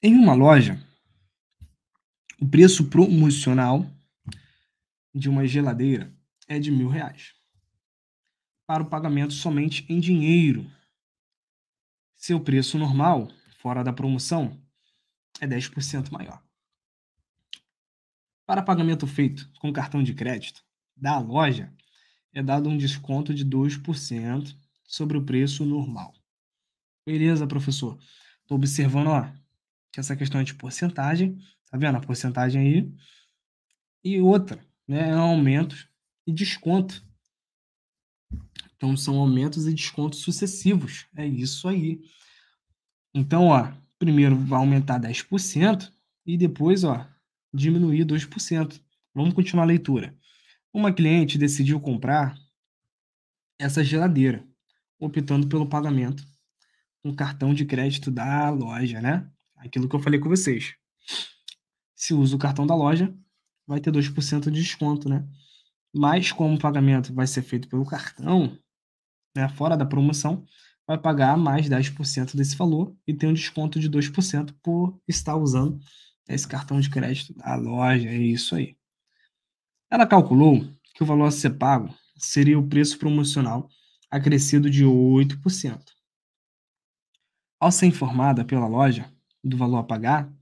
Em uma loja, o preço promocional de uma geladeira é de mil reais. Para o pagamento somente em dinheiro. Seu preço normal, fora da promoção, é 10% maior. Para pagamento feito com cartão de crédito da loja, é dado um desconto de 2% sobre o preço normal. Beleza, professor? Estou observando lá tinha essa questão de porcentagem, tá vendo a porcentagem aí? E outra, né, é aumentos e desconto. Então são aumentos e descontos sucessivos. É isso aí. Então, ó, primeiro vai aumentar 10% e depois, ó, diminuir 2%. Vamos continuar a leitura. Uma cliente decidiu comprar essa geladeira, optando pelo pagamento com cartão de crédito da loja, né? Aquilo que eu falei com vocês. Se usa o cartão da loja, vai ter 2% de desconto, né? Mas como o pagamento vai ser feito pelo cartão, né, fora da promoção, vai pagar mais 10% desse valor e tem um desconto de 2% por estar usando esse cartão de crédito da loja, é isso aí. Ela calculou que o valor a ser pago seria o preço promocional acrescido de 8%. Ao ser informada pela loja do valor a pagar,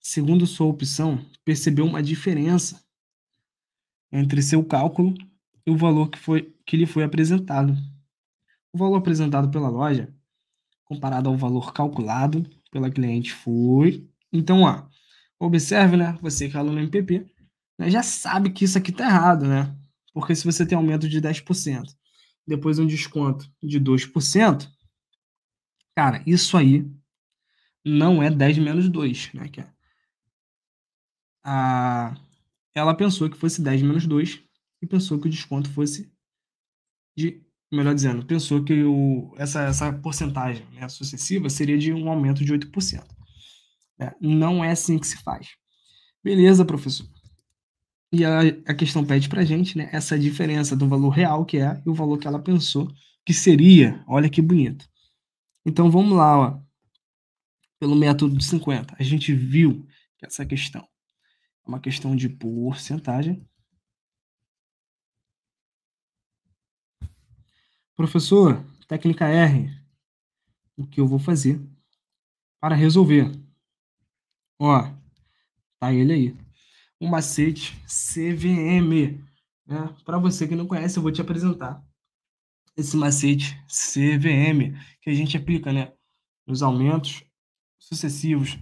segundo sua opção, percebeu uma diferença entre seu cálculo e o valor que, foi, que lhe foi apresentado. O valor apresentado pela loja, comparado ao valor calculado pela cliente, foi. Então, ó, observe, né? Você que é aluno MPP, né, já sabe que isso aqui tá errado, né? Porque se você tem aumento de 10%, depois um desconto de 2%, cara, isso aí não é 10 menos 2, né? Que é a... Ela pensou que fosse 10 menos 2 e pensou que o desconto fosse de. Melhor dizendo, pensou que o, essa, essa porcentagem né, sucessiva seria de um aumento de 8%. Né? Não é assim que se faz. Beleza, professor. E a, a questão pede para gente né, essa diferença do valor real que é e o valor que ela pensou que seria. Olha que bonito. Então vamos lá. Ó pelo método de 50. A gente viu que essa questão é uma questão de porcentagem. Professor, técnica R, o que eu vou fazer para resolver? Ó, tá ele aí. Um macete CVM. Né? Para você que não conhece, eu vou te apresentar esse macete CVM que a gente aplica né, nos aumentos sucessivos,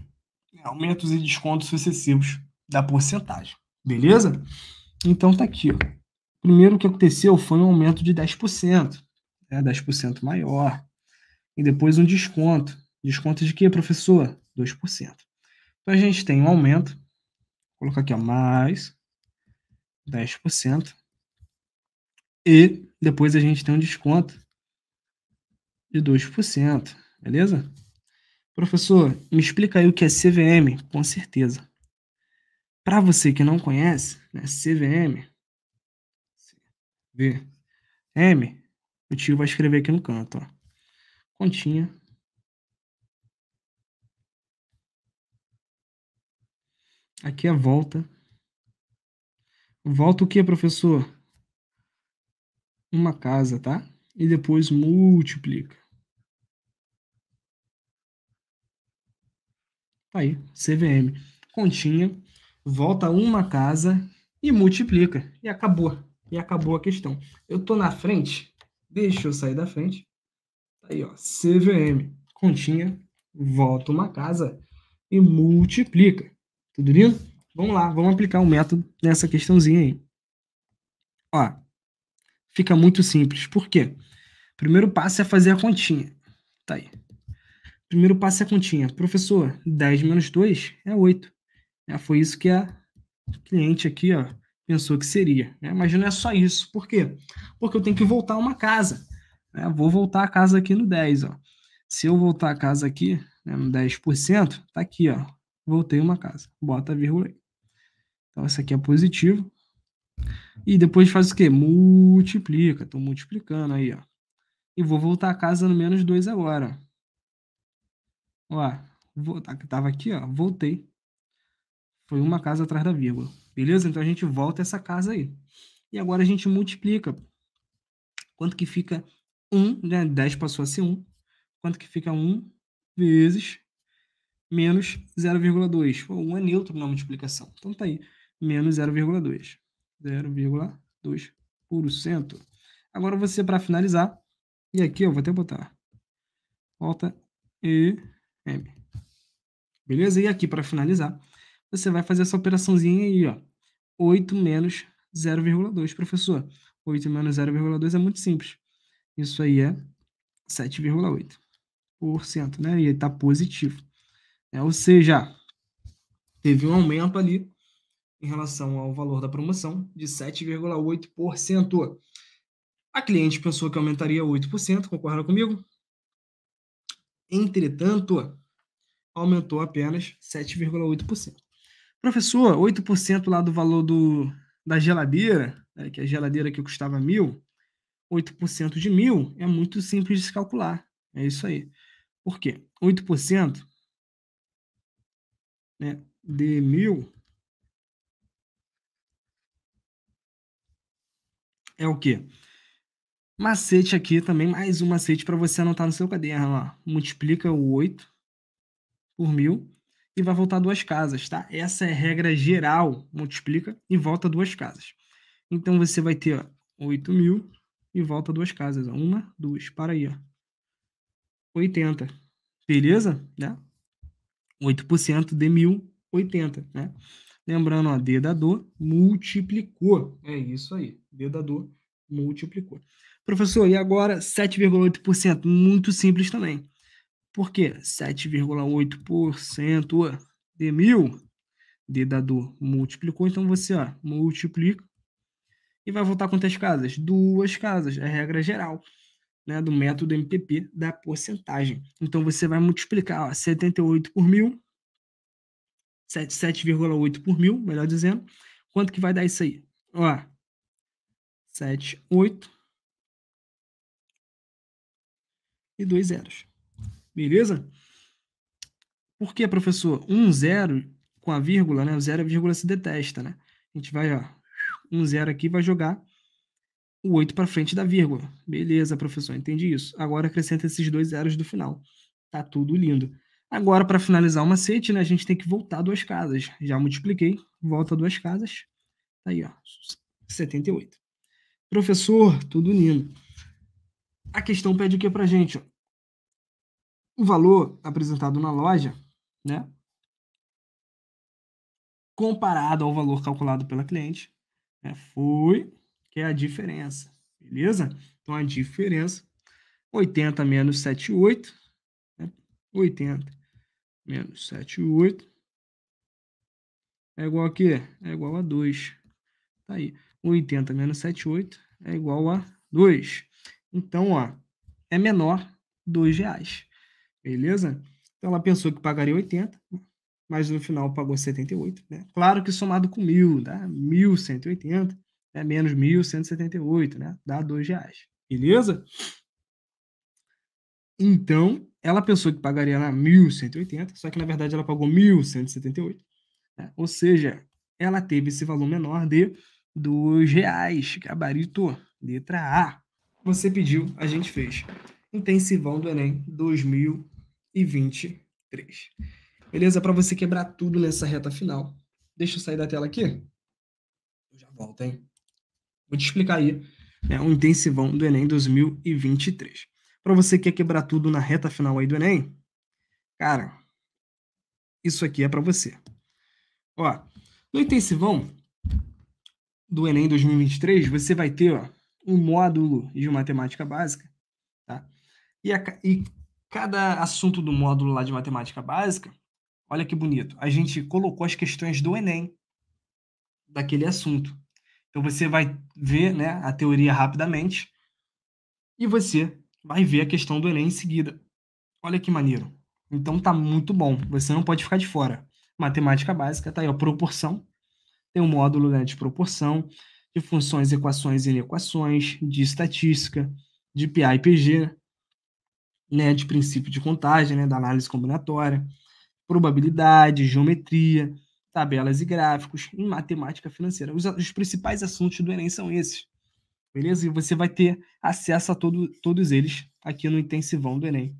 aumentos e descontos sucessivos da porcentagem, beleza? Então tá aqui, ó. Primeiro o que aconteceu foi um aumento de 10%, né? 10% maior. E depois um desconto. Desconto de quê, professor? 2%. Então a gente tem um aumento, vou colocar aqui, ó, mais 10%. E depois a gente tem um desconto de 2%, beleza? Professor, me explica aí o que é CVM, com certeza. Para você que não conhece, né, CVM, M. o tio vai escrever aqui no canto, ó. Continha. Aqui é a volta. Volta o que, professor? Uma casa, tá? E depois multiplica. aí, CVM. Continha, volta uma casa e multiplica. E acabou. E acabou a questão. Eu tô na frente. Deixa eu sair da frente. Tá aí, ó. CVM. Continha, volta uma casa e multiplica. Tudo lindo? Vamos lá, vamos aplicar o um método nessa questãozinha aí. Ó, fica muito simples. Por quê? primeiro passo é fazer a continha. Tá aí. Primeiro passo é a continha. Professor, 10 menos 2 é 8. É, foi isso que a cliente aqui ó, pensou que seria. Né? Mas não é só isso. Por quê? Porque eu tenho que voltar uma casa. Né? Vou voltar a casa aqui no 10. Ó. Se eu voltar a casa aqui né, no 10%, tá aqui, ó. Voltei uma casa. Bota a vírgula aí. Então, isso aqui é positivo. E depois faz o quê? Multiplica. Estou multiplicando aí, ó. E vou voltar a casa no menos 2 agora. Ó, vou, tá, tava aqui, ó, voltei. Foi uma casa atrás da vírgula. Beleza? Então a gente volta essa casa aí. E agora a gente multiplica. Quanto que fica 1, né? 10 passou a ser 1. Quanto que fica 1 vezes menos 0,2. 1 é neutro na multiplicação. Então tá aí. Menos 0,2. 0,2%. Agora você, para finalizar, e aqui eu vou até botar. Volta e M. É. Beleza? E aqui, para finalizar, você vai fazer essa operaçãozinha aí, ó. 8 menos 0,2, professor. 8 menos 0,2 é muito simples. Isso aí é 7,8%, né? E está positivo. É, ou seja, teve um aumento ali em relação ao valor da promoção de 7,8%. A cliente pensou que aumentaria 8%, concorda comigo? Entretanto, aumentou apenas 7,8%. Professor, 8% lá do valor do, da geladeira, né, que é a geladeira que custava mil, 8% de mil é muito simples de se calcular. É isso aí. Por quê? 8% né, de mil é o quê? Macete aqui também, mais um macete para você anotar no seu caderno. Ó. Multiplica o 8 por mil e vai voltar duas casas, tá? Essa é a regra geral. Multiplica e volta duas casas. Então você vai ter 8.000 mil e volta duas casas. Ó. Uma, duas. Para aí, ó. 80. Beleza? Né? 8% de mil, 80, né? Lembrando, ó, dedador multiplicou. É isso aí. Dedador multiplicou. Professor, e agora 7,8%? Muito simples também. Por quê? 7,8% de mil, de dado multiplicou, então você ó, multiplica e vai voltar quantas casas? Duas casas, é a regra geral né, do método MPP da porcentagem. Então você vai multiplicar ó, 78 por mil, 7,8 por mil, melhor dizendo. Quanto que vai dar isso aí? Ó, 7, e dois zeros. Beleza? Por que, professor? Um zero com a vírgula, né? O zero é a vírgula se detesta, né? A gente vai, ó, um zero aqui vai jogar o 8 para frente da vírgula. Beleza, professor, entendi isso. Agora acrescenta esses dois zeros do final. Tá tudo lindo. Agora, para finalizar o macete, né, a gente tem que voltar duas casas. Já multipliquei, volta duas casas. Tá aí, ó, 78. Professor, tudo lindo a questão pede o que pra gente? O valor apresentado na loja, né? Comparado ao valor calculado pela cliente, né? foi que é a diferença, beleza? Então, a diferença, 80 menos 7,8, né? 80 menos 7,8 é igual a quê? É igual a 2. Tá aí. 80 menos 7,8 é igual a 2. Então, ó, é menor R$ reais. Beleza? Então ela pensou que pagaria 80, mas no final pagou 78. Né? Claro que somado com mil, dá 1.180, né? menos 1.178, né? dá R$ reais. Beleza? Então, ela pensou que pagaria lá 1.180, só que na verdade ela pagou 1.178. Né? Ou seja, ela teve esse valor menor de R$ reais. Gabarito, letra A. Você pediu, a gente fez. Intensivão do Enem 2023. Beleza? Para você quebrar tudo nessa reta final. Deixa eu sair da tela aqui. Eu já volto, hein? Vou te explicar aí É o intensivão do Enem 2023. Para você que quer quebrar tudo na reta final aí do Enem, cara, isso aqui é para você. Ó, no intensivão do Enem 2023, você vai ter ó, um módulo de matemática básica, tá? E, a, e cada assunto do módulo lá de matemática básica, olha que bonito, a gente colocou as questões do Enem daquele assunto. Então você vai ver né, a teoria rapidamente e você vai ver a questão do Enem em seguida. Olha que maneiro. Então tá muito bom, você não pode ficar de fora. Matemática básica, tá aí, proporção. Tem um módulo né, de proporção, de funções, equações e inequações, de estatística, de PA e PG, né, de princípio de contagem, né, da análise combinatória, probabilidade, geometria, tabelas e gráficos, em matemática financeira. Os, os principais assuntos do Enem são esses, beleza? E você vai ter acesso a todo, todos eles aqui no Intensivão do Enem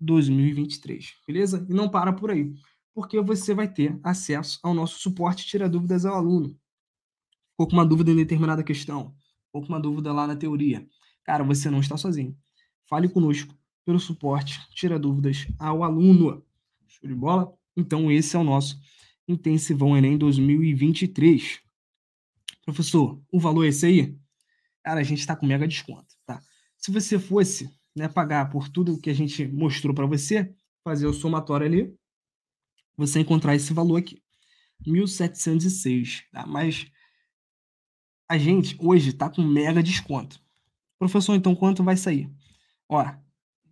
2023, beleza? E não para por aí, porque você vai ter acesso ao nosso suporte Tira Dúvidas ao Aluno ou com uma dúvida em determinada questão, ou com uma dúvida lá na teoria, cara, você não está sozinho. Fale conosco pelo suporte, tira dúvidas ao aluno. Show de bola? Então, esse é o nosso Intensivão Enem 2023. Professor, o valor é esse aí? Cara, a gente está com mega desconto, tá? Se você fosse né, pagar por tudo que a gente mostrou para você, fazer o somatório ali, você encontrar esse valor aqui, 1.706, tá? Mas a gente hoje está com mega desconto. Professor, então quanto vai sair? Ó,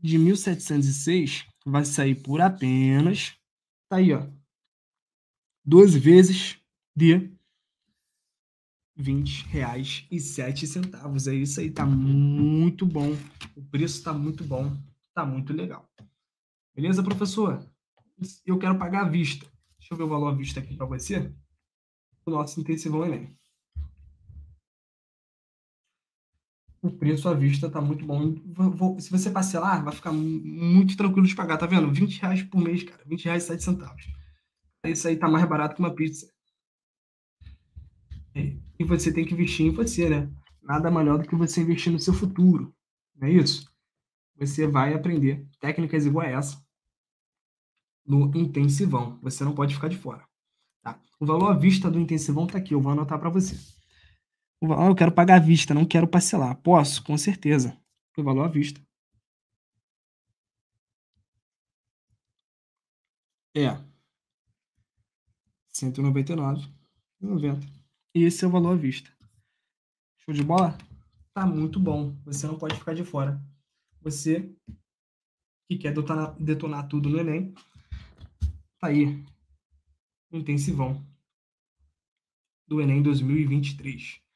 de 1706 vai sair por apenas. Tá aí, ó. 12 vezes de 20 reais e 7 centavos. É isso aí, tá muito bom. O preço tá muito bom, tá muito legal. Beleza, professor? Eu quero pagar à vista. Deixa eu ver o valor à vista aqui para você. O nosso intensivão elenco. o preço à vista tá muito bom. Se você parcelar, vai ficar muito tranquilo de pagar, tá vendo? 20 reais por mês, cara. 20 reais e 7 centavos. Isso aí tá mais barato que uma pizza. É, e você tem que investir em você, né? Nada melhor do que você investir no seu futuro. Não é isso? Você vai aprender técnicas igual a essa no intensivão. Você não pode ficar de fora. Tá? O valor à vista do intensivão tá aqui. Eu vou anotar para você valor, ah, eu quero pagar à vista, não quero parcelar. Posso? Com certeza. O valor à vista. É 199,90. Esse é o valor à vista. Show de bola? Tá muito bom. Você não pode ficar de fora. Você que quer detonar, detonar tudo no Enem, tá aí. Intensivão do Enem 2023.